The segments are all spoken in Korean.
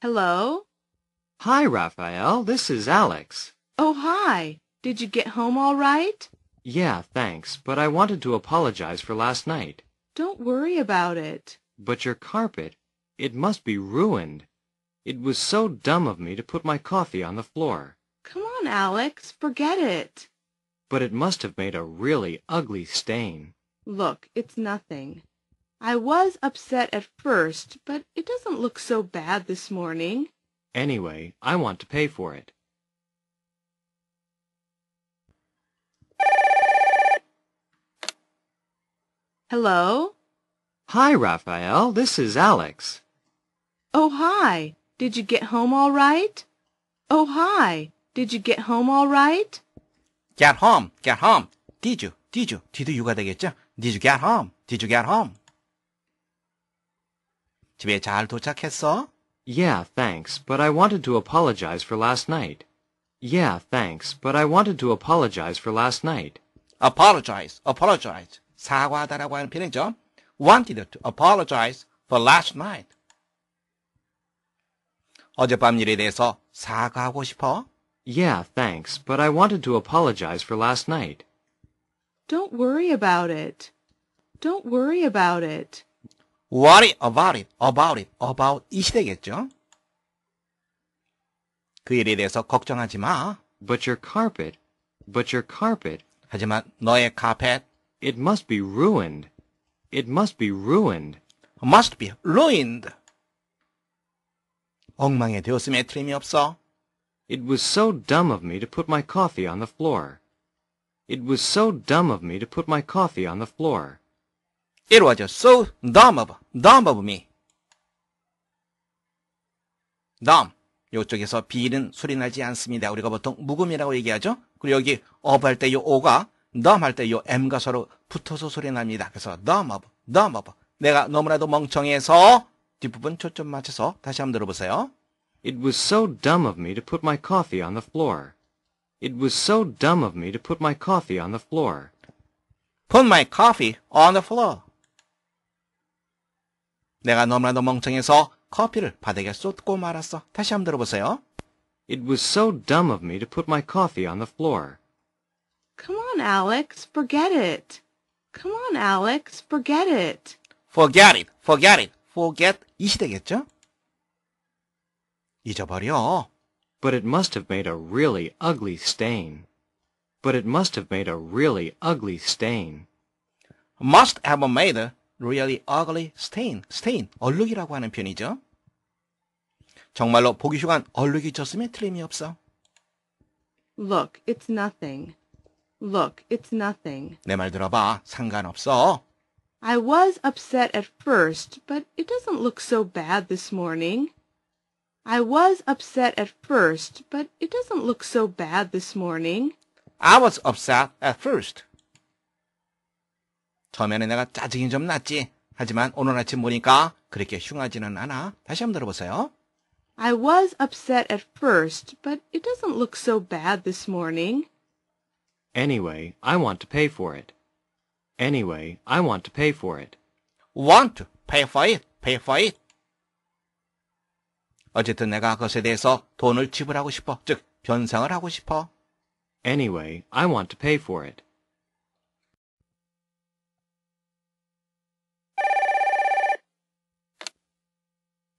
Hello? Hi, Raphael. This is Alex. Oh, hi. Did you get home all right? Yeah, thanks. But I wanted to apologize for last night. Don't worry about it. But your carpet, it must be ruined. It was so dumb of me to put my coffee on the floor. Come on, Alex. Forget it. But it must have made a really ugly stain. Look, it's nothing. I was upset at first, but it doesn't look so bad this morning. Anyway, I want to pay for it. Hello? Hi, Raphael. This is Alex. Oh, hi. Did you get home all right? Oh, hi. Did you get home all right? Get home. Get home. Did you? Did you? Did you? Did you get home? Did you get home? 집에 잘 도착했어? Yeah, thanks, but I wanted to apologize for last night. Yeah, thanks, but I wanted to apologize for last night. Apologize, apologize. 사과하다라고 하는 표현이죠. Wanted to apologize for last night. 어젯밤 일에 대해서 사과하고 싶어? Yeah, thanks, but I wanted to apologize for last night. Don't worry about it. Don't worry about it. What it, about it, about it, about 이 되겠죠? 그 일에 대해서 걱정하지 마. But your carpet, but your carpet. 하지만 너의 카펫. It must be ruined. It must be ruined. Must be ruined. 엉망이 되었음에 틀림이 없어. It was so dumb of me to put my coffee on the floor. It was so dumb of me to put my coffee on the floor. It was so dumb of, dumb of me. dumb. 요쪽에서 b는 소리 나지 않습니다. 우리가 보통 묵음이라고 얘기하죠. 그리고 여기 of 할때 요 o가 dumb 할때 요 m가 서로 붙어서 소리 납니다. 그래서 dumb of, dumb of. 내가 너무나도 멍청해서 뒷부분 초점 맞춰서 다시 한번 들어보세요. It was so dumb of me to put my coffee on the floor. It was so dumb of me to put my coffee on the floor. Put my coffee on the floor. 내가 너무나도 멍청해서 커피를 바닥에 쏟고 말았어. 다시 한번 들어보세요. It was so dumb of me to put my coffee on the floor. Come on, Alex, forget it. Come on, Alex, forget it. Forget it, forget it, forget 이 시대겠죠? 잊어버려. But it must have made a really ugly stain. But it must have made a really ugly stain. Must have made a really ugly stain, stain, 얼룩이라고 하는 표현이죠. 정말로 보기 흉한 얼룩이 졌음에 틀림이 없어. Look, it's nothing. Look, it's nothing. 내 말 들어봐. 상관없어. I was upset at first, but it doesn't look so bad this morning. I was upset at first, but it doesn't look so bad this morning. I was upset at first, 처음에는 내가 짜증이 좀 났지. 하지만 오늘 아침 보니까 그렇게 흉하지는 않아. 다시 한번 들어보세요. I was upset at first, but it doesn't look so bad this morning. Anyway, I want to pay for it. Anyway, I want to pay for it. Want to pay for it. Pay for it. 어쨌든 내가 그것에 대해서 돈을 지불하고 싶어. 즉, 변상을 하고 싶어. Anyway, I want to pay for it.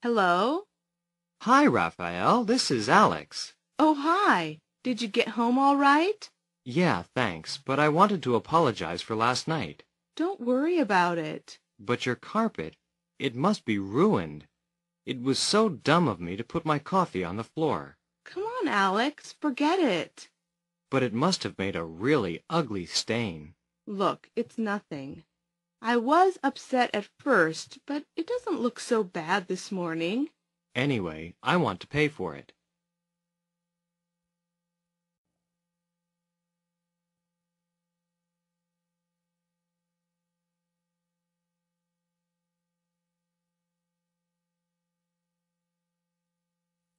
Hello? Hi, Raphael. This is Alex. Oh, hi. Did you get home all right? Yeah, thanks. But I wanted to apologize for last night. Don't worry about it. But your carpet, it must be ruined. It was so dumb of me to put my coffee on the floor. Come on, Alex. Forget it. But it must have made a really ugly stain. Look, it's nothing. I was upset at first, but it doesn't look so bad this morning. Anyway, I want to pay for it.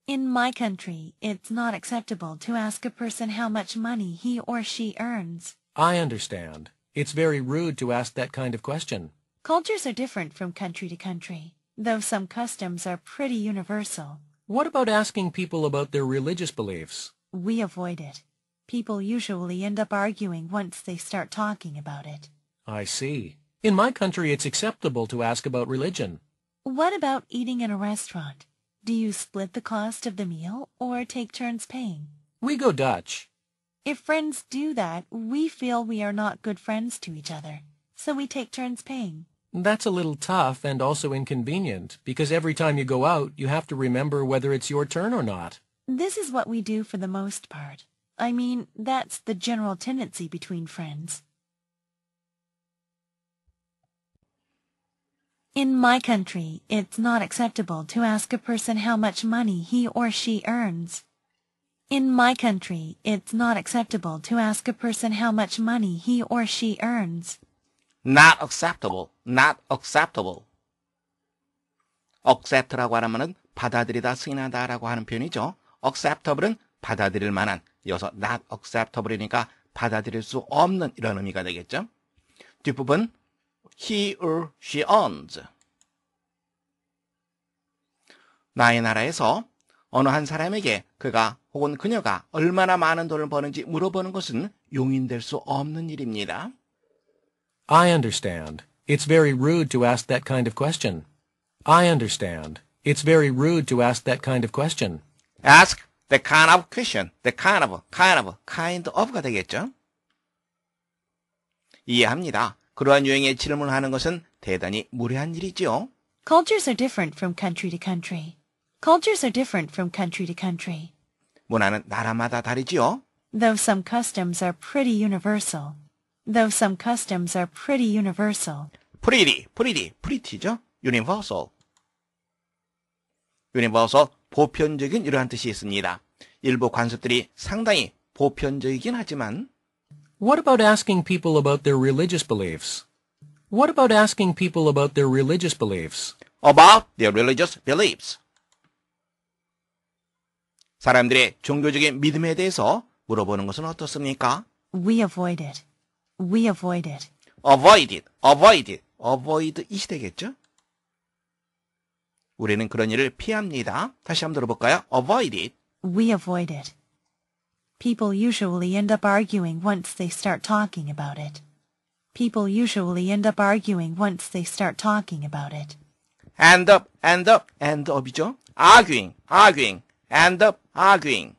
In my country, it's not acceptable to ask a person how much money he or she earns. I understand. It's very rude to ask that kind of question. Cultures are different from country to country, though some customs are pretty universal. What about asking people about their religious beliefs? We avoid it. People usually end up arguing once they start talking about it. I see. In my country, it's acceptable to ask about religion. What about eating in a restaurant? Do you split the cost of the meal or take turns paying? We go Dutch. If friends do that, we feel we are not good friends to each other, so we take turns paying. That's a little tough and also inconvenient, because every time you go out, you have to remember whether it's your turn or not. This is what we do for the most part. I mean, that's the general tendency between friends. In my country, it's not acceptable to ask a person how much money he or she earns. In my country, it's not acceptable to ask a person how much money he or she earns. Not acceptable. Not acceptable. accept라고 하는 말은 받아들이다, 승인하다라고 하는 표현이죠. acceptable은 받아들일 만한, 여기서 not acceptable이니까 받아들일 수 없는 이런 의미가 되겠죠. 뒷부분 he or she owns 나의 나라에서 어느 한 사람에게 그가 혹은 그녀가 얼마나 많은 돈을 버는지 물어보는 것은 용인될 수 없는 일입니다. I understand. It's very rude to ask that kind of question. I understand. It's very rude to ask that kind of question. Ask the kind of question. The kind of, kind of, kind of가 되겠죠? 이해합니다. 그러한 유형의 질문을 하는 것은 대단히 무례한 일이지요. Cultures are different from country to country. Cultures are different from country to country. 문화는 나라마다 다르지요. Though some customs are pretty universal. Though some customs are pretty universal. pretty, pretty, pretty죠. universal. universal, 보편적인 이러한 뜻이 있습니다. 일부 관습들이 상당히 보편적이긴 하지만 What about asking people about their religious beliefs? What about asking people about their religious beliefs? About their religious beliefs. 사람들의 종교적인 믿음에 대해서 물어보는 것은 어떻습니까? We avoid it. We avoid it. Avoid it. Avoid it. Avoid 이시겠죠 우리는 그런 일을 피합니다. 다시 한번 들어볼까요? Avoid it. We avoid it. People usually end up arguing once they start talking about it. People usually end up arguing once they start talking about it. End up, end up, end up이죠. Arguing, arguing, end up, arguing.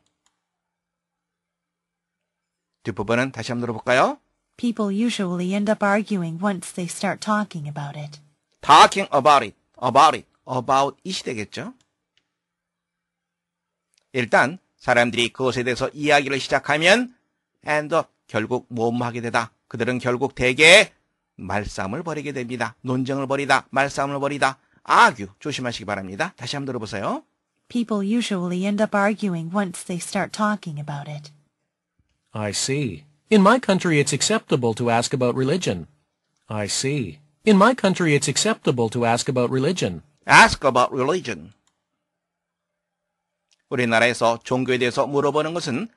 뒷부분은 다시 한번 들어볼까요? People usually end up arguing once they start talking about it. Talking about it, about it, about it이 되겠죠? 일단 사람들이 그것에 대해서 이야기를 시작하면 end up, 결국 모험하게 되다. 그들은 결국 대개 말싸움을 벌이게 됩니다. 논쟁을 벌이다, 말싸움을 벌이다. argue, 조심하시기 바랍니다. 다시 한번 들어보세요. People usually end up arguing once they start talking about it. I see. In my country, it's acceptable to ask about religion. I see. In my country, it's acceptable to ask about religion. Ask about religion. 우리나라에서 종교에 대해서 물어보는 것은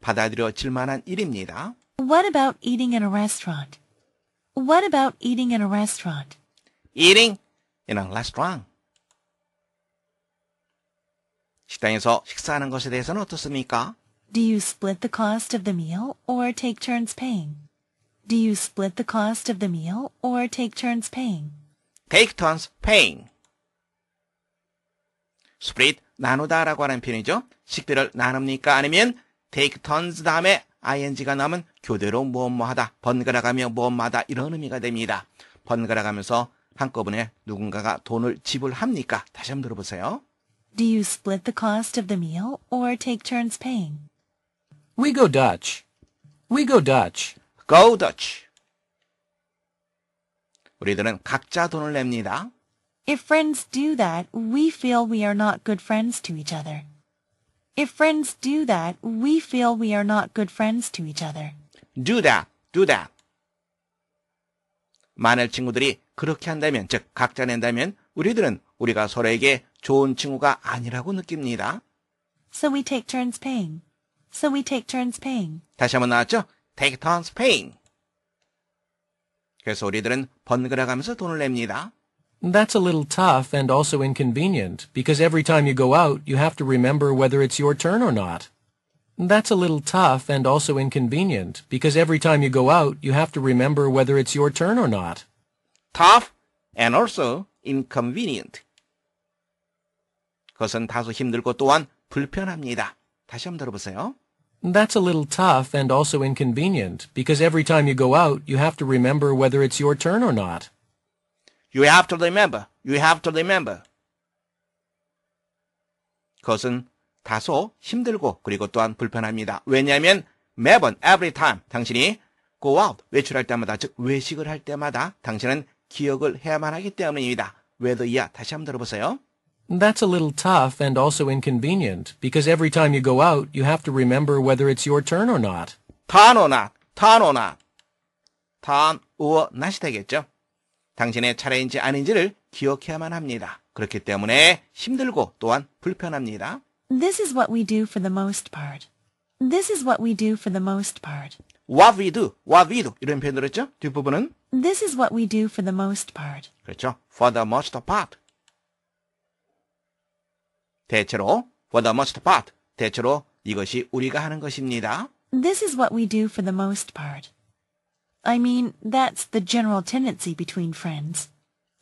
받아들여질 만한 일입니다. What about eating in a restaurant? What about eating in a restaurant? Eating in a restaurant. 식당에서 식사하는 것에 대해서는 어떻습니까? Do you split the cost of the meal or take turns paying? Do you split the cost of the meal or take turns paying? Take turns paying. split 나누다라고 하는 표현이죠. 식비를 나눕니까? 아니면 take turns 다음에 ing가 나오면 교대로 무엇뭐하다, 번갈아가며 무엇마다 이런 의미가 됩니다. 번갈아가면서 한꺼번에 누군가가 돈을 지불합니까? 다시 한번 들어보세요. Do you split the cost of the meal or take turns paying? We go Dutch. We go Dutch. Go Dutch. 우리들은 각자 돈을 냅니다. If friends do that, we feel we are not good friends to each other. If friends do that, we feel we are not good friends to each other. Do that, do that. 만일 친구들이 그렇게 한다면, 즉 각자 낸다면 우리들은 우리가 서로에게 좋은 친구가 아니라고 느낍니다. So we take turns paying. So we take turns paying. 다시 한번 나왔죠? Take turns paying. 그래서 우리들은 돈을 냅니다. That's a little tough and also inconvenient because every time you go out, you have to remember whether it's your turn or not. That's a little tough and also inconvenient because every time you go out, you have to remember whether it's your turn or not. Tough and also inconvenient. 그것은 다소 힘들고 또한 불편합니다. 다시 한번 들어보세요. That's a little tough and also inconvenient because every time you go out, you have to remember whether it's your turn or not. You have to remember. You have to remember. 그것은 다소 힘들고 그리고 또한 불편합니다. 왜냐하면 매번 every time 당신이 go out 외출할 때마다 즉 외식을 할 때마다 당신은 기억을 해야만 하기 때문이다. w h e t h e r 야 다시 한번 들어보세요. That's a little tough and also inconvenient, because every time you go out, you have to remember whether it's your turn or not. turn or not, turn or not. turn or not이 되겠죠. 당신의 차례인지 아닌지를 기억해야만 합니다. 그렇기 때문에 힘들고 또한 불편합니다. This is what we do for the most part. This is what we do for the most part. What we do, what we do 이런 표현 들었죠? 뒷부분은 This is what we do for the most part. 그렇죠. For the most part 대체로 for the most part 대체로 이것이 우리가 하는 것입니다. This is what we do for the most part. I mean, that's the general tendency between friends.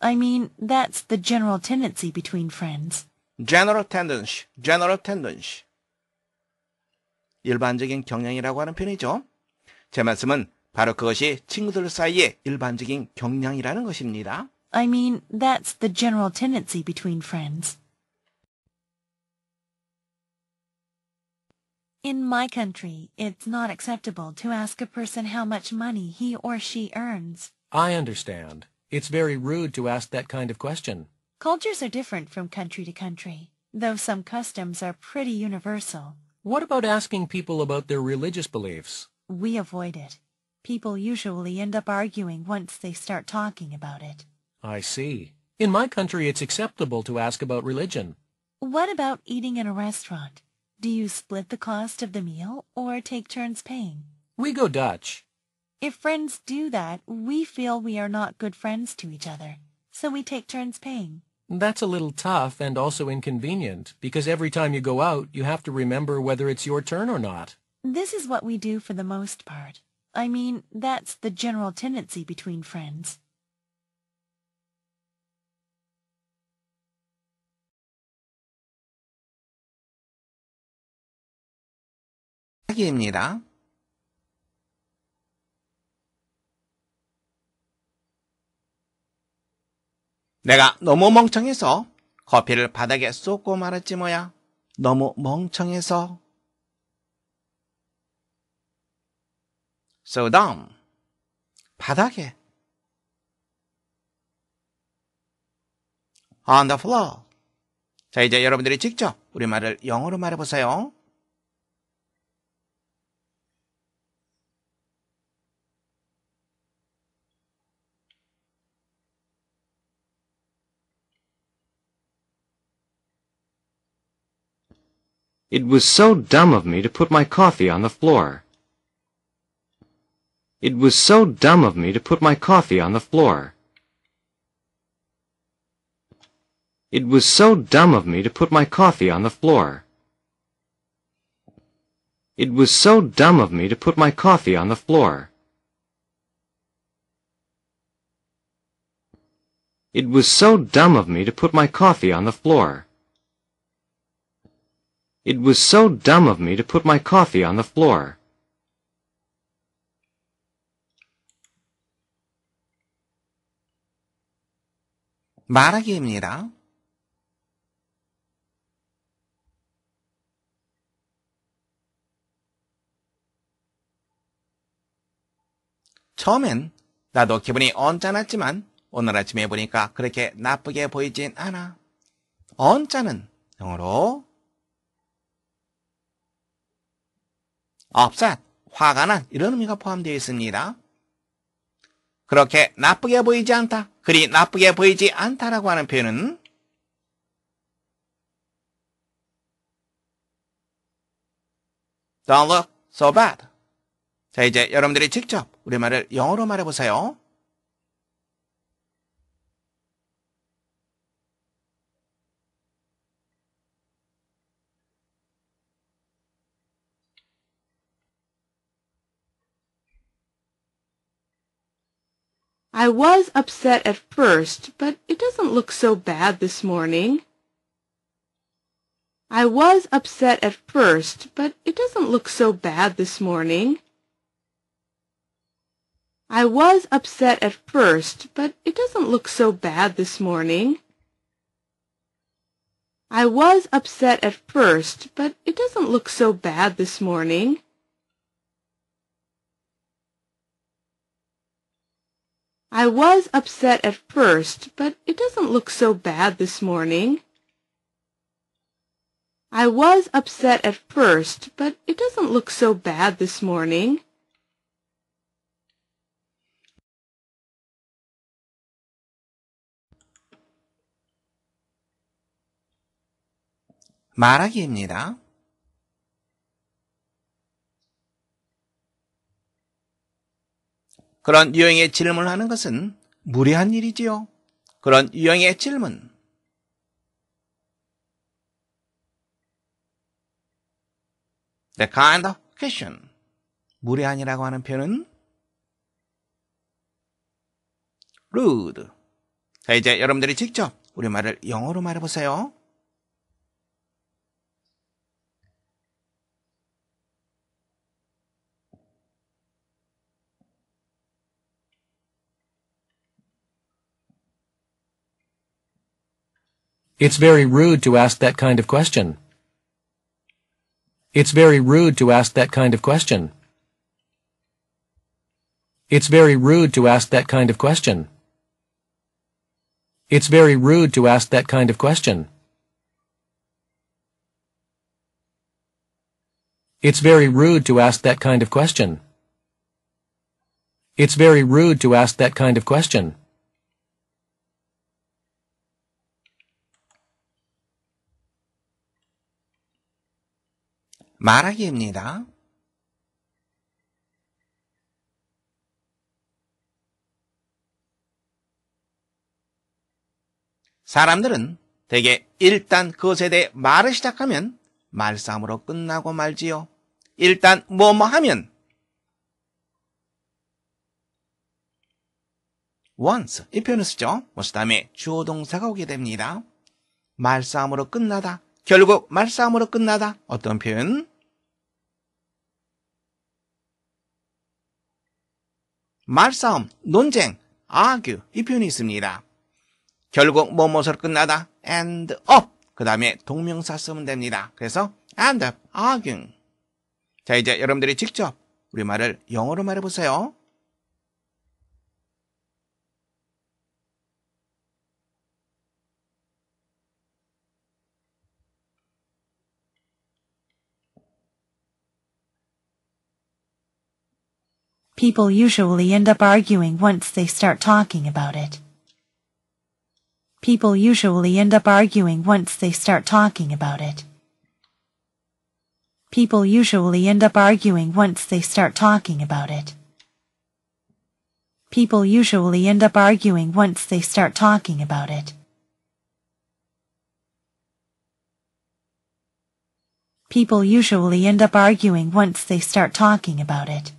I mean, that's the general tendency between friends. general tendency, general tendency. 일반적인 경향이라고 하는 편이죠. 제 말씀은 바로 그것이 친구들 사이의 일반적인 경향이라는 것입니다. I mean, that's the general tendency between friends. In my country, it's not acceptable to ask a person how much money he or she earns. I understand. It's very rude to ask that kind of question. Cultures are different from country to country, though some customs are pretty universal. What about asking people about their religious beliefs? We avoid it. People usually end up arguing once they start talking about it. I see. In my country, it's acceptable to ask about religion. What about eating in a restaurant? Do you split the cost of the meal or take turns paying? We go Dutch. If friends do that, we feel we are not good friends to each other, so we take turns paying. That's a little tough and also inconvenient, because every time you go out, you have to remember whether it's your turn or not. This is what we do for the most part. I mean, that's the general tendency between friends. 쓰기입니다. 내가 너무 멍청해서 커피를 바닥에 쏟고 말았지 뭐야. 너무 멍청해서. So dumb. 바닥에. On the floor. 자, 이제 여러분들이 직접 우리말을 영어로 말해보세요. It was so dumb of me to put my coffee on the floor. It was so dumb of me to put my coffee on the floor. It was so dumb of me to put my coffee on the floor. It was so dumb of me to put my coffee on the floor. It was so dumb of me to put my coffee on the floor. It was so dumb of me to put my coffee on the floor. 말하기입니다. 처음엔 나도 기분이 언짢았지만 오늘 아침에 보니까 그렇게 나쁘게 보이진 않아. 언짢은 영어로 없 p 화가 난 이런 의미가 포함되어 있습니다. 그렇게 나쁘게 보이지 않다, 그리 나쁘게 보이지 않다라고 하는 표현은 Don't look so bad. 자, 이제 여러분들이 직접 우리말을 영어로 말해보세요. I was upset at first, but it doesn't look so bad this morning. I was upset at first, but it doesn't look so bad this morning. I was upset at first, but it doesn't look so bad this morning. I was upset at first, but it doesn't look so bad this morning. I was upset at first, but it doesn't look so bad this morning. I was upset at first, but it doesn't look so bad this morning. 말하기입니다. 그런 유형의 질문을 하는 것은 무례한 일이지요. 그런 유형의 질문. The kind of question. 무례한이라고 하는 표현은 rude. 자, 이제 여러분들이 직접 우리말을 영어로 말해보세요. It's very rude to ask that kind of question. It's very rude to ask that kind of question. It's very rude to ask that kind of question. It's very rude to ask that kind of question. It's very rude to ask that kind of question. It's very rude to ask that kind of question. 말하기입니다. 사람들은 대개 일단 그 세대 말을 시작하면 말싸움으로 끝나고 말지요. 일단 뭐 뭐 하면 once 이 표현을 쓰죠. 무엇 다음에 주어 동사가 오게 됩니다. 말싸움으로 끝나다. 결국 말싸움으로 끝나다. 어떤 표현? 말싸움, 논쟁, argue 이 표현이 있습니다. 결국 뭐뭐로 끝나다 end up 그 다음에 동명사 쓰면 됩니다. 그래서 end up arguing 자 이제 여러분들이 직접 우리말을 영어로 말해보세요. people usually end up arguing once they start talking about it. People usually end up arguing once they start talking about it. People usually end up arguing once they start talking about it. People usually end up arguing once they start talking about it. People usually end up arguing once they start talking about it.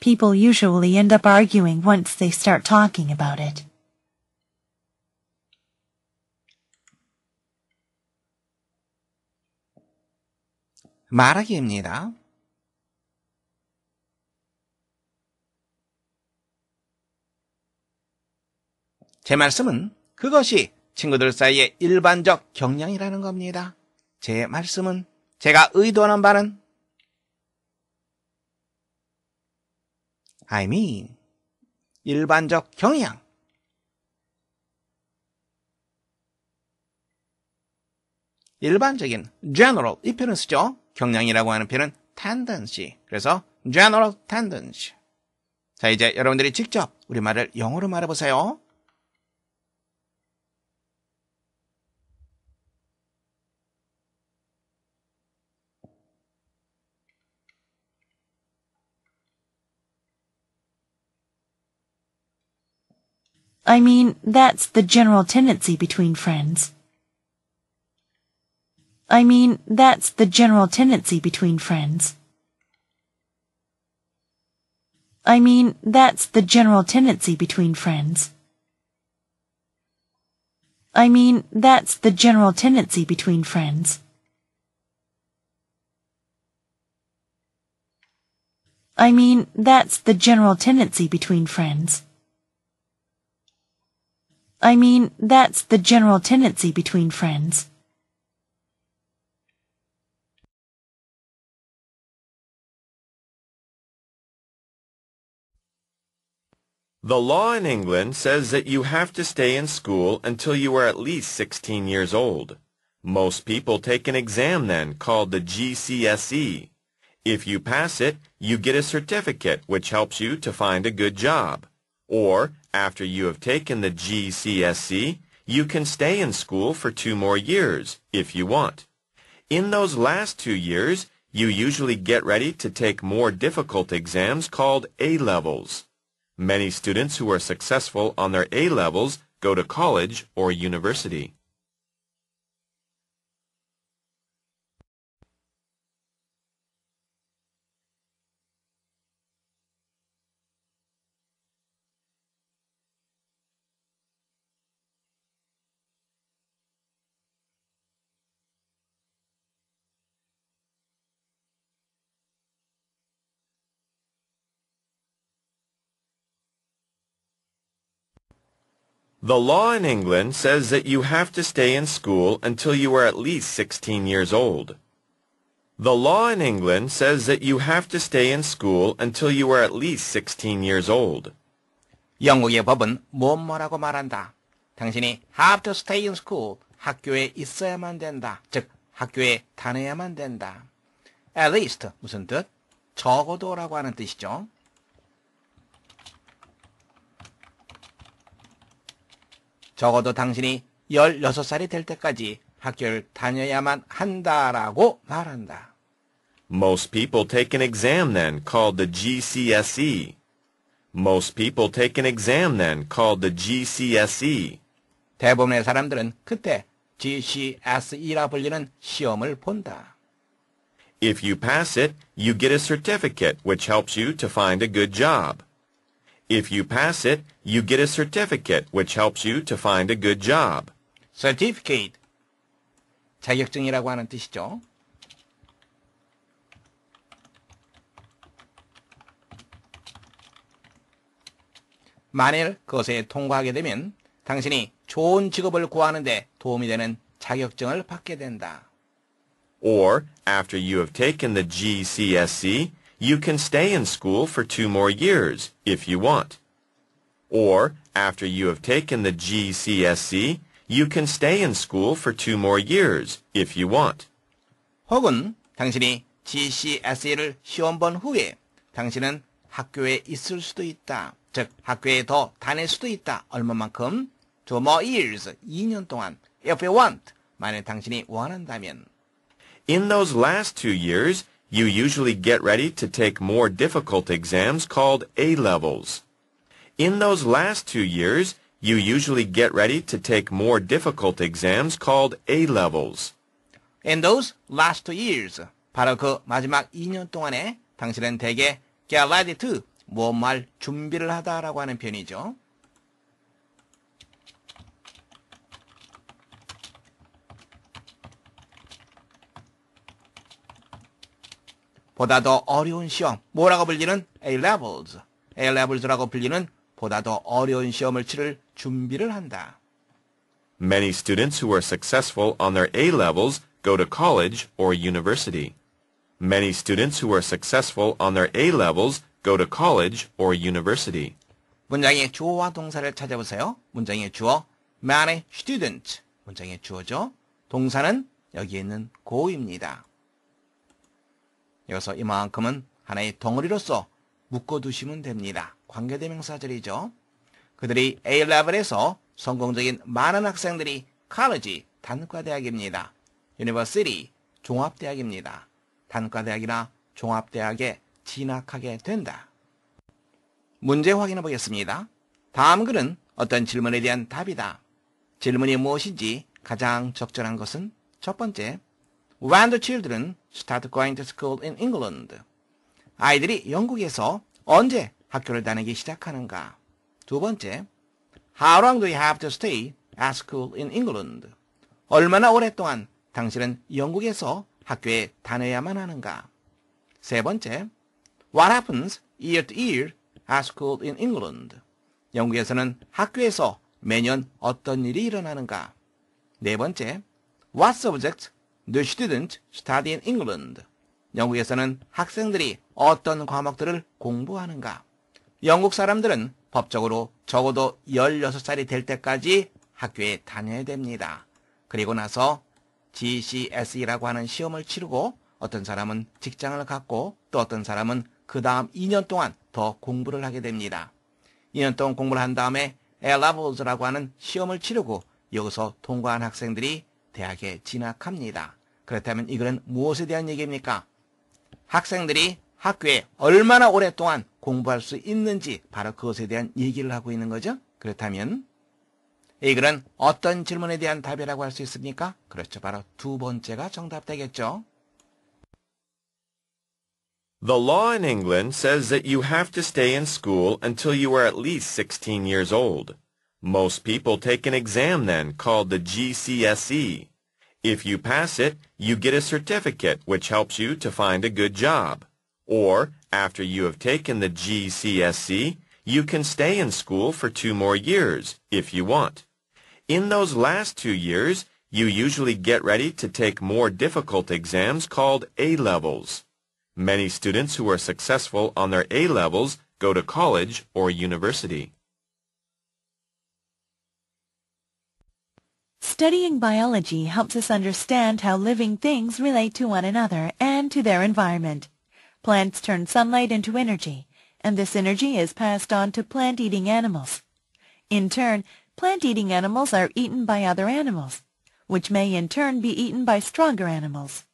People usually end up arguing once they start talking about it. 말하기입니다. 제 말씀은 그것이 친구들 사이의 일반적 경향이라는 겁니다. 제 말씀은 제가 의도하는 바는 I mean 일반적 경향 일반적인 general 이 표현 을 쓰죠. 경향이라고 하는 표현은 tendency. 그래서 general tendency. 자, 이제 여러분들이 직접 우리말을 영어로 말해보세요. I mean, that's the general tendency between friends. I mean, that's the general tendency between friends. I mean, that's the general tendency between friends. I mean, that's the general tendency between friends. I mean, that's the general tendency between friends. I mean, that's the general tendency between friends. The law in England says that you have to stay in school until you are at least 16 years old. Most people take an exam then called the GCSE. If you pass it, you get a certificate which helps you to find a good job. Or after you have taken the GCSE, you can stay in school for two more years, if you want. In those last two years, you usually get ready to take more difficult exams called A-levels. Many students who are successful on their A-levels go to college or university. The law in England says that you have to stay in school until you are at least 16 years old. The law in England says that you have to stay in school until you are at least 16 years old. 영국의 법은 뭐뭐라고 말한다. 당신이 have to stay in school, 학교에 있어야만 된다. 즉, 학교에 다녀야만 된다. At least 무슨 뜻? 적어도라고 하는 뜻이죠. 적어도 당신이 16살이 될 때까지 학교를 다녀야만 한다라고 말한다. Most people take an exam then called the GCSE. Most people take an exam then called the GCSE. 대부분의 사람들은 그때 GCSE라 불리는 시험을 본다. If you pass it, you get a certificate which helps you to find a good job. If you pass it, you get a certificate which helps you to find a good job. Certificate. 자격증이라고 하는 뜻이죠. 만일 그것에 통과하게 되면 당신이 좋은 직업을 구하는데 도움이 되는 자격증을 받게 된다. Or after you have taken the GCSE, you can stay in school for two more years if you want. Or, after you have taken the GCSE, you can stay in school for two more years if you want. 혹은 당신이 GCSE를 시험 본 후에 당신은 학교에 있을 수도 있다. 즉 학교에 더 다닐 수도 있다. 얼마만큼? Two more years. 2년 동안. If you want. 만약 당신이 원한다면. In those last two years, you usually get ready to take more difficult exams called A-levels. In those last two years, you usually get ready to take more difficult exams called A-levels. In those last two years, 바로 그 마지막 2년 동안에 당신은 대개 get ready to, 무엇 말 준비를 하다라고 하는 표현이죠. 보다 더 어려운 시험, 뭐라고 불리는 A-levels, A-levels라고 불리는 보다 더 어려운 시험을 치를 준비를 한다. Many students who are successful on their A-levels go to college or university. Many students who are successful on their A-levels go to college or university. 문장의 주어와 동사를 찾아보세요. 문장의 주어, many students. 문장의 주어죠. 동사는 여기 있는 고입니다. 여기서 이만큼은 하나의 덩어리로서 묶어두시면 됩니다. 관계대명사절이죠. 그들이 A-레벨에서 성공적인 많은 학생들이 college, 단과대학입니다. university, 종합대학입니다. 단과대학이나 종합대학에 진학하게 된다. 문제 확인해 보겠습니다. 다음 글은 어떤 질문에 대한 답이다. 질문이 무엇인지 가장 적절한 것은 첫 번째, When the children start going to school in England. 아이들이 영국에서 언제 학교를 다니기 시작하는가? 두 번째, How long do you have to stay at school in England? 얼마나 오랫동안 당신은 영국에서 학교에 다녀야만 하는가? 세 번째, What happens year to year at school in England? 영국에서는 학교에서 매년 어떤 일이 일어나는가? 네 번째, What subjects The students study in England. 영국에서는 학생들이 어떤 과목들을 공부하는가? 영국 사람들은 법적으로 적어도 16살이 될 때까지 학교에 다녀야 됩니다. 그리고 나서 GCSE라고 하는 시험을 치르고 어떤 사람은 직장을 갖고 또 어떤 사람은 그 다음 2년 동안 더 공부를 하게 됩니다. 2년 동안 공부를 한 다음에 엘라보즈라고 하는 시험을 치르고 여기서 통과한 학생들이 대학에 진학합니다. 그렇다면 이거는 무엇에 대한 얘기입니까? 학생들이 학교에 얼마나 오랫동안 공부할 수 있는지 바로 그것에 대한 얘기를 하고 있는 거죠. 그렇다면 이 글은 어떤 질문에 대한 답이라고 할 수 있습니까? 그렇죠. 바로 두 번째가 정답 되겠죠. The law in England says that you have to stay in school until you are at least 16 years old. Most people take an exam then called the GCSE. If you pass it, you get a certificate which helps you to find a good job. Or, after you have taken the GCSE, you can stay in school for two more years, if you want. In those last two years, you usually get ready to take more difficult exams called A-levels. Many students who are successful on their A-levels go to college or university. Studying biology helps us understand how living things relate to one another and to their environment. Plants turn sunlight into energy, and this energy is passed on to plant-eating animals. In turn, plant-eating animals are eaten by other animals, which may in turn be eaten by stronger animals.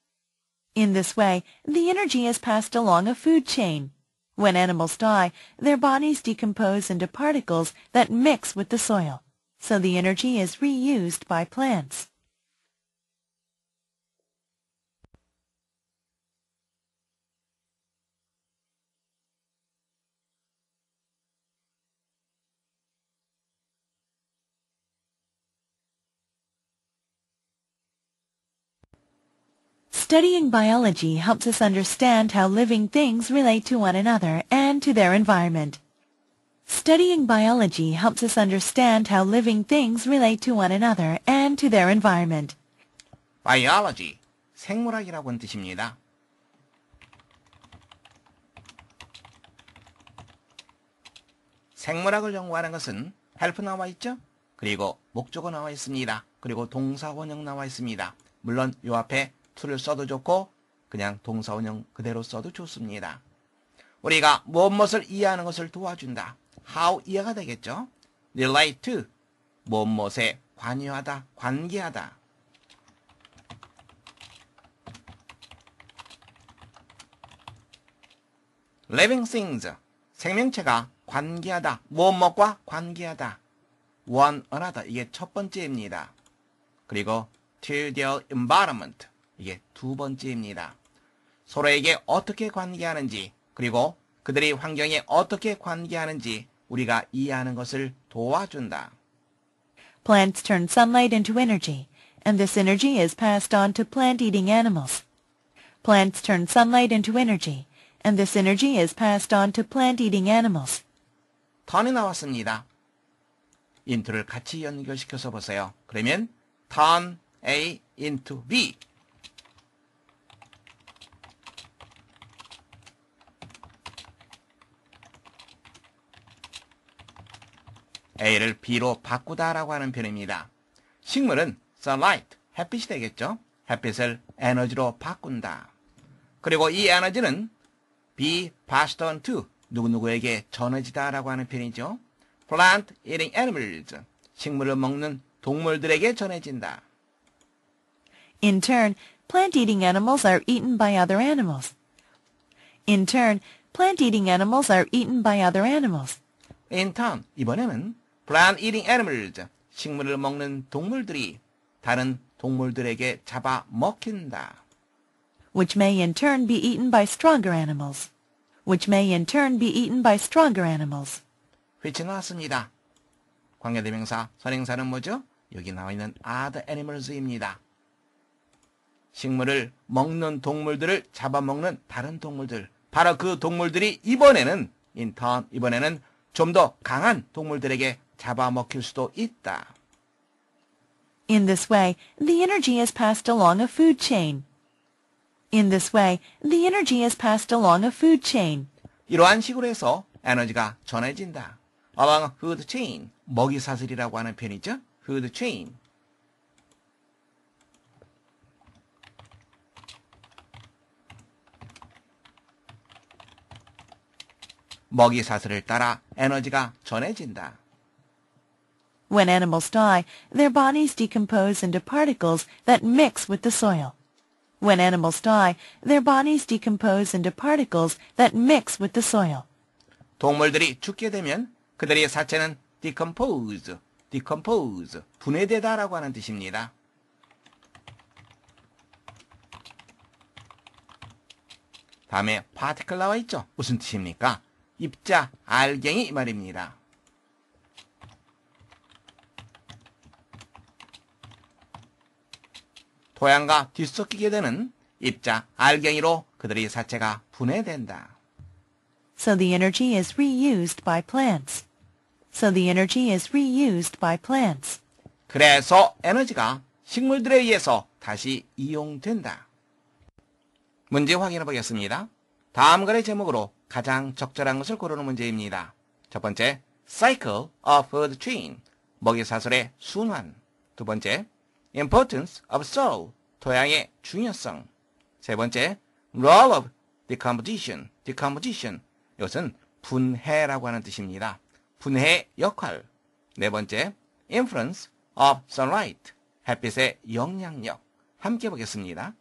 In this way, the energy is passed along a food chain. When animals die, their bodies decompose into particles that mix with the soil so the energy is reused by plants. Studying biology helps us understand how living things relate to one another and to their environment. Studying biology helps us understand how living things relate to one another and to their environment. Biology, 생물학이라고 하는 뜻입니다. 생물학을 연구하는 것은 헬프 나와 있죠? 그리고 목적어 나와 있습니다. 그리고 동사원형 나와 있습니다. 물론 요 앞에 to를 써도 좋고 그냥 동사원형 그대로 써도 좋습니다. 우리가 무엇을 이해하는 것을 도와준다. how 이해가 되겠죠? relate to 무엇에 관여하다, 관계하다. living things 생명체가 관계하다, 무엇과 관계하다. one another 이게 첫 번째입니다. 그리고 to their environment 이게 두 번째입니다. 서로에게 어떻게 관계하는지 그리고 그들이 환경에 어떻게 관계하는지 우리가 이해하는 것을 도와준다. Plants turn sunlight into energy, and this energy is passed on to plant-eating animals. Plants turn sunlight into energy, and this energy is passed on to plant-eating animals. 턴이 나왔습니다. 인투를 같이 연결시켜서 보세요. 그러면 turn A into B. A를 B로 바꾸다라고 하는 표현입니다. 식물은 sunlight, 햇빛이 되겠죠. 햇빛을 에너지로 바꾼다. 그리고 이 에너지는 be passed on to 누구누구에게 전해지다라고 하는 표현이죠. plant eating animals, 식물을 먹는 동물들에게 전해진다. In turn, plant-eating animals are eaten by other animals. In turn, plant-eating animals are eaten by other animals. In turn, 이번에는 plant eating animals. 식물을 먹는 동물들이 다른 동물들에게 잡아 먹힌다. which may in turn be eaten by stronger animals. which may in turn be eaten by stronger animals. which 나왔습니다. 관계대명사, 선행사는 뭐죠? 여기 나와 있는 other animals입니다. 식물을 먹는 동물들을 잡아먹는 다른 동물들. 바로 그 동물들이 이번에는 in turn 이번에는 좀 더 강한 동물들에게 잡아먹힐 수도 있다. In this way, the energy is passed along a food chain. In this way, the energy is passed along a food chain. 이러한 식으로 해서 에너지가 전해진다. along a food chain, 먹이 사슬이라고 하는 편이죠. food chain. 먹이 사슬을 따라 에너지가 전해진다. When animals die, their bodies decompose into particles that mix with the soil. When animals die, their bodies decompose into particles that mix with the soil. 동물들이 죽게 되면 그들의 사체는 decompose, decompose, 분해되다라고 하는 뜻입니다. 다음에 particular와 있죠. 무슨 뜻입니까? 입자, 알갱이 말입니다. 고양과 뒤섞이게 되는 입자 알갱이로 그들의 사체가 분해된다. So the energy is reused by plants. So the energy is reused by plants. 그래서 에너지가 식물들에 의해서 다시 이용된다. 문제 확인해 보겠습니다. 다음 글의 제목으로 가장 적절한 것을 고르는 문제입니다. 첫 번째, Cycle of Food Chain, 먹이사슬의 순환. 두 번째, importance of soul, 토양의 중요성. 세 번째, role of decomposition, decomposition. 이것은 분해라고 하는 뜻입니다. 분해 역할. 네 번째, influence of sunlight, 햇빛의 영향력. 함께 보겠습니다.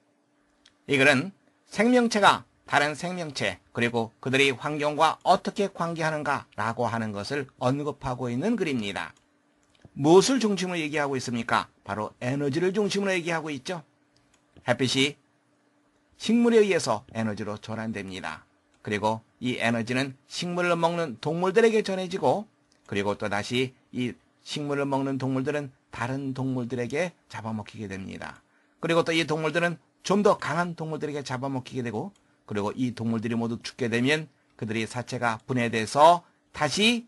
이 글은 생명체가 다른 생명체 그리고 그들이 환경과 어떻게 관계하는가라고 하는 것을 언급하고 있는 글입니다. 무엇을 중심으로 얘기하고 있습니까? 바로 에너지를 중심으로 얘기하고 있죠. 햇빛이 식물에 의해서 에너지로 전환됩니다. 그리고 이 에너지는 식물을 먹는 동물들에게 전해지고 그리고 또 다시 이 식물을 먹는 동물들은 다른 동물들에게 잡아먹히게 됩니다. 그리고 또 이 동물들은 좀 더 강한 동물들에게 잡아먹히게 되고 그리고 이 동물들이 모두 죽게 되면 그들의 사체가 분해돼서 다시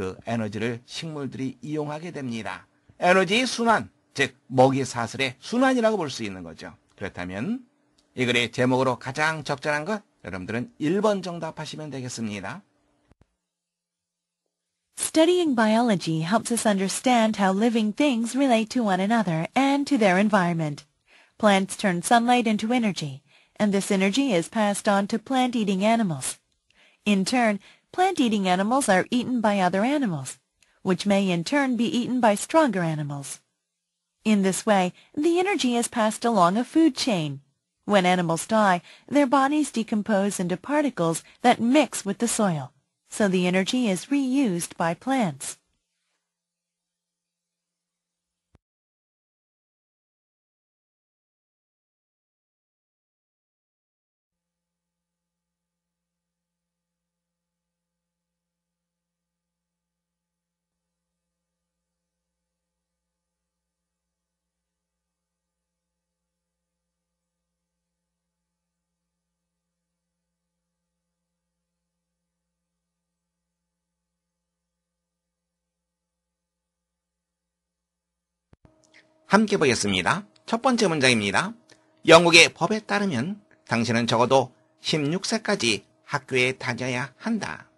그 에너지를 식물들이 이용하게 됩니다. 에너지 순환, 즉 먹이 사슬의 순환이라고 볼 수 있는 거죠. 그렇다면 이 글의 제목으로 가장 적절한 것 여러분들은 1번 정답하시면 되겠습니다. Studying biology helps us understand how living things relate to one another and to their environment. Plants turn sunlight into energy, and this energy is passed on to plant-eating animals. In turn, plant-eating animals are eaten by other animals, which may in turn be eaten by stronger animals. In this way, the energy is passed along a food chain. When animals die, their bodies decompose into particles that mix with the soil, so the energy is reused by plants. 함께 보겠습니다. 첫 번째 문장입니다. 영국의 법에 따르면 당신은 적어도 16세까지 학교에 다녀야 한다.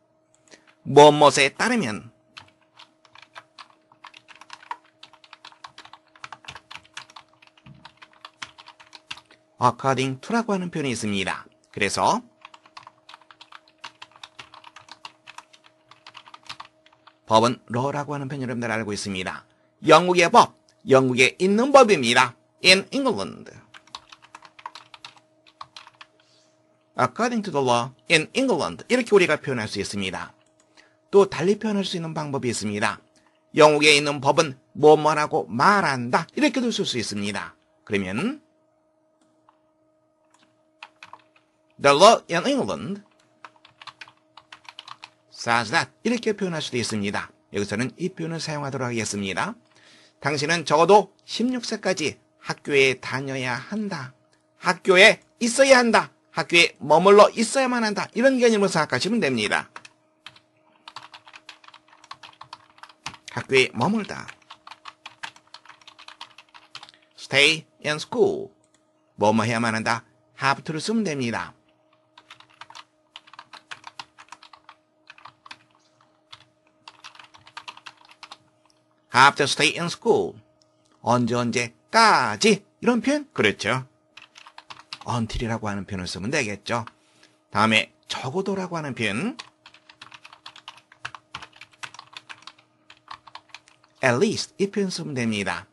무엇에 따르면 according to라고 하는 표현이 있습니다. 그래서 법은 law라고 하는 표현 여러분들 알고 있습니다. 영국의 법 영국에 있는 법입니다. In England. According to the law in England. 이렇게 우리가 표현할 수 있습니다. 또 달리 표현할 수 있는 방법이 있습니다. 영국에 있는 법은 뭐뭐라고 말한다. 이렇게도 쓸 수 있습니다. 그러면 The law in England says that 이렇게 표현할 수도 있습니다. 여기서는 이 표현을 사용하도록 하겠습니다. 당신은 적어도 16세까지 학교에 다녀야 한다. 학교에 있어야 한다. 학교에 머물러 있어야만 한다. 이런 개념을 생각하시면 됩니다. 학교에 머물다. stay in school. 뭐뭐 해야만 한다. have to를 쓰면 됩니다. have to stay in school. 언제 언제까지 이런 표현 그렇죠. until이라고 하는 표현을 쓰면 되겠죠. 다음에 적어도라고 하는 표현 at least 이 표현 쓰면 됩니다.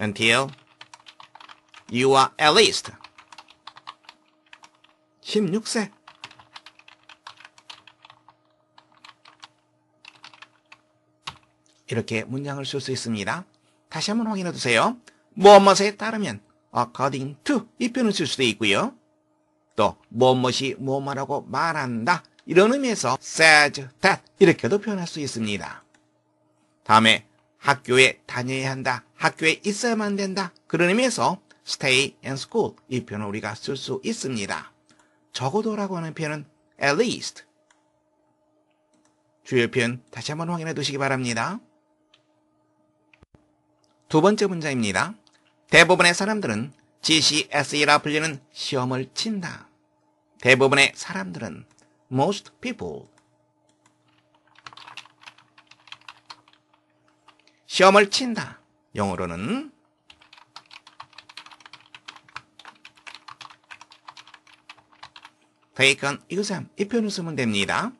until you are at least 16세 이렇게 문장을 쓸 수 있습니다. 다시 한번 확인해 두세요. 무엇무엇에 따르면 according to 이 표현을 쓸 수도 있고요. 또 무엇무엇이 무엇말하고 말한다 이런 의미에서 says that 이렇게도 표현할 수 있습니다. 다음에 학교에 다녀야 한다, 학교에 있어야만 된다 그런 의미에서 stay i n school 이 표현을 우리가 쓸 수 있습니다. 적어도라고 하는 표현은 at least 주요 표현 다시 한번 확인해 두시기 바랍니다. 두 번째 문장입니다 대부분의 사람들은 GCSE라 불리는 시험을 친다. 대부분의 사람들은 most people 시험을 친다. 영어로는 take an exam 이 표현을 쓰면 됩니다.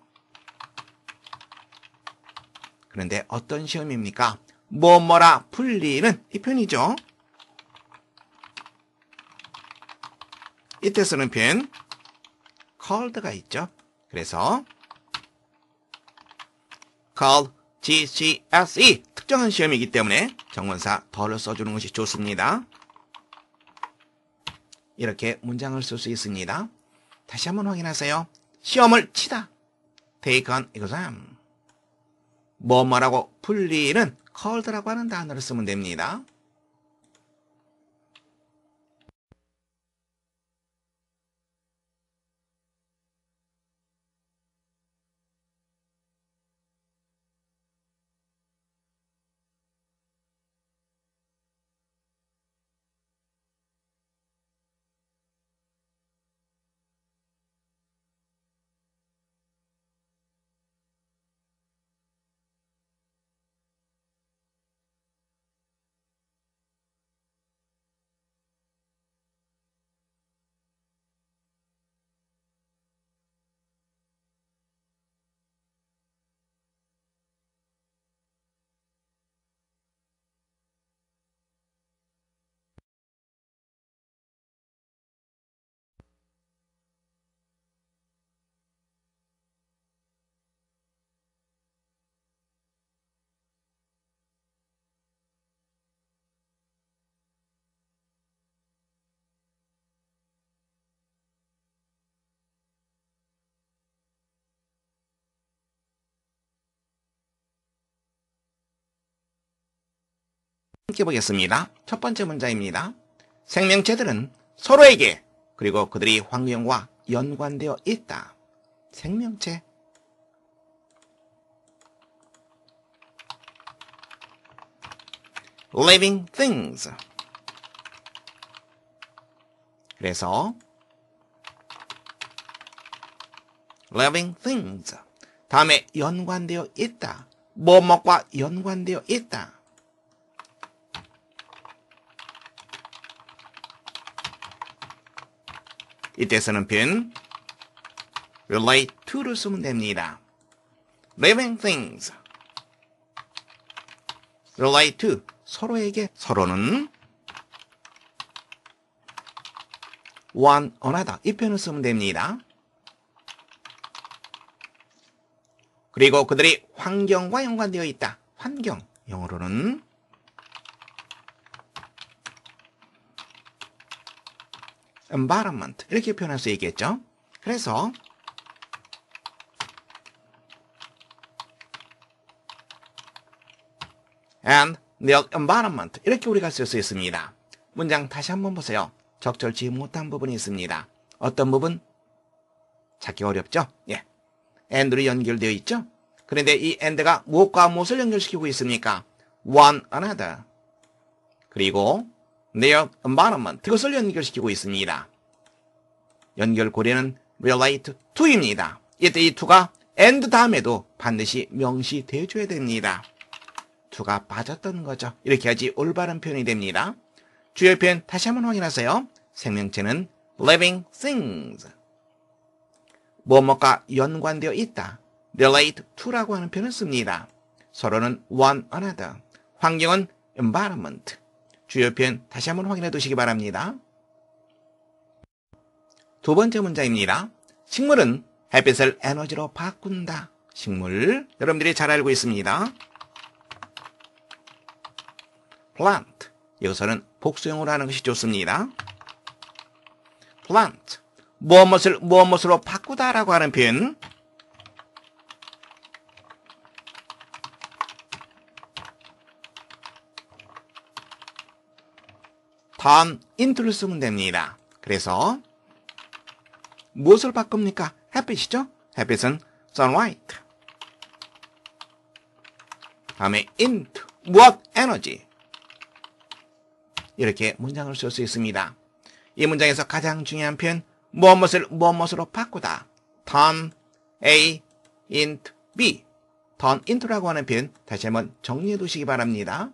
그런데 어떤 시험입니까? 뭐뭐라 불리는 이 편이죠. 이때 쓰는 편 called가 있죠. 그래서 call GCSE 특정한 시험이기 때문에 정원사 덜을 써주는 것이 좋습니다. 이렇게 문장을 쓸 수 있습니다. 다시 한번 확인하세요. 시험을 치다. take an exam. 뭐뭐라고 풀리는 called라고 하는 단어를 쓰면 됩니다. 함께 보겠습니다. 첫 번째 문장입니다. 생명체들은 서로에게 그리고 그들이 환경과 연관되어 있다. 생명체 living things 그래서 living things 다음에 연관되어 있다. 뭐뭐과 연관되어 있다. 이때 쓰는 표현 relate to를 쓰면 됩니다. living things relate to 서로에게 서로는 one another 이 표현을 쓰면 됩니다. 그리고 그들이 환경과 연관되어 있다. 환경 영어로는 environment 이렇게 표현할 수 있겠죠. 그래서 and the environment 이렇게 우리가 쓸 수 있습니다. 문장 다시 한번 보세요. 적절치 못한 부분이 있습니다. 어떤 부분? 찾기 어렵죠? 예. and로 연결되어 있죠? 그런데 이 and가 무엇과 무엇을 연결시키고 있습니까? one another 그리고 t h e environment. 그것을 연결시키고 있습니다. 연결 고리는 relate to입니다. 이때 이 to가 and 다음에도 반드시 명시되어 줘야 됩니다. to가 빠졌던 거죠. 이렇게 하지 올바른 표현이 됩니다. 주요 표현 다시 한번 확인하세요. 생명체는 living things. 뭐뭐과 연관되어 있다. relate to라고 하는 표현을 씁니다. 서로는 one another. 환경은 environment. 주요 표현 다시 한번 확인해 두시기 바랍니다. 두 번째 문장입니다. 식물은 햇빛을 에너지로 바꾼다. 식물 여러분들이 잘 알고 있습니다. plant 여기서는 복수형으로 하는 것이 좋습니다. plant 무엇을 무엇으로 바꾸다라고 하는 표현 한 인트를 쓰면 됩니다. 그래서 무엇을 바꿉니까? 햇빛이죠? 햇빛은 sunlight. 다음에 into 무엇 에너지 이렇게 문장을 쓸 수 있습니다. 이 문장에서 가장 중요한 표현 무엇을 무엇으로 바꾸다 turn A into B turn into라고 하는 표현 다시 한번 정리해 두시기 바랍니다.